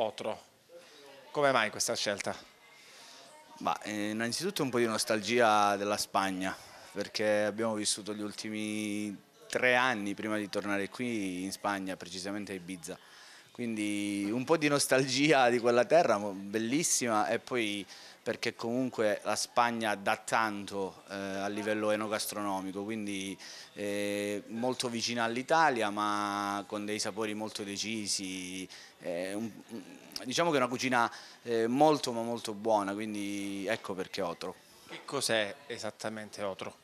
Otro. Come mai questa scelta? Bah, eh, innanzitutto un po' di nostalgia della Spagna, perché abbiamo vissuto gli ultimi tre anni prima di tornare qui in Spagna, precisamente a Ibiza. Quindi un po' di nostalgia di quella terra, bellissima, e poi perché comunque la Spagna dà tanto eh, a livello enogastronomico, quindi eh, molto vicina all'Italia ma con dei sapori molto decisi, eh, un, diciamo che è una cucina eh, molto ma molto buona, quindi ecco perché Otro. Che cos'è esattamente Otro?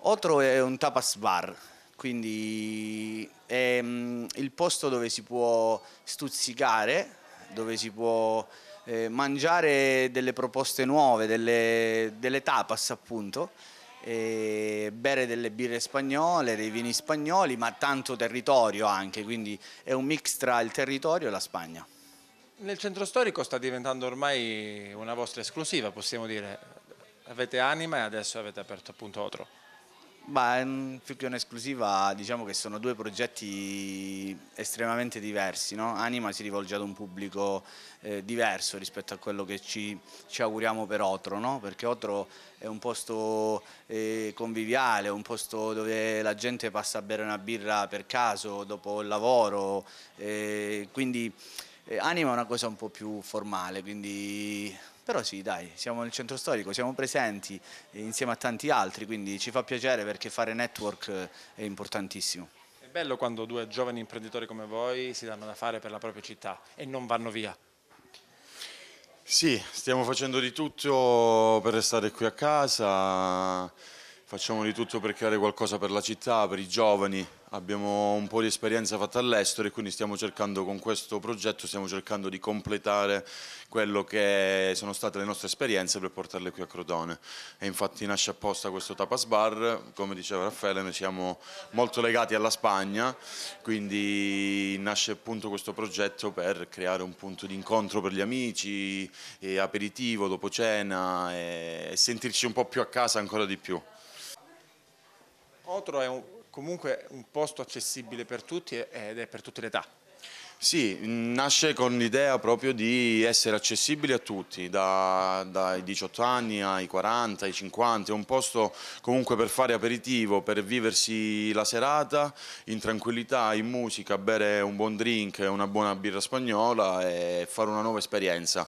Otro è un tapas bar, quindi è ehm, il posto dove si può stuzzicare, dove si può eh, mangiare delle proposte nuove, delle, delle tapas appunto, bere delle birre spagnole, dei vini spagnoli, ma tanto territorio anche, quindi è un mix tra il territorio e la Spagna. Nel centro storico sta diventando ormai una vostra esclusiva, possiamo dire. Avete anima e adesso avete aperto appunto Otro. Beh, mm, più che un'esclusiva, diciamo che sono due progetti estremamente diversi. No? Anima si rivolge ad un pubblico eh, diverso rispetto a quello che ci, ci auguriamo per Otro, no? perché Otro è un posto eh, conviviale, un posto dove la gente passa a bere una birra per caso dopo il lavoro, eh, quindi eh, Anima è una cosa un po' più formale, quindi però sì dai, siamo nel centro storico, siamo presenti insieme a tanti altri, quindi ci fa piacere perché fare network è importantissimo. È bello quando due giovani imprenditori come voi si danno da fare per la propria città e non vanno via. Sì, stiamo facendo di tutto per restare qui a casa, Facciamo di tutto per creare qualcosa per la città, per i giovani, abbiamo un po' di esperienza fatta all'estero e quindi stiamo cercando con questo progetto, stiamo cercando di completare quello che sono state le nostre esperienze per portarle qui a Crotone. E infatti nasce apposta questo tapas bar, come diceva Raffaele noi siamo molto legati alla Spagna, quindi nasce appunto questo progetto per creare un punto di incontro per gli amici, eh, aperitivo, dopo cena e sentirci un po' più a casa ancora di più. Otro è un, comunque un posto accessibile per tutti ed è per tutte le età. Sì, nasce con l'idea proprio di essere accessibile a tutti, da, dai 18 anni ai 40, ai 50, è un posto comunque per fare aperitivo, per viversi la serata in tranquillità, in musica, bere un buon drink, una buona birra spagnola e fare una nuova esperienza.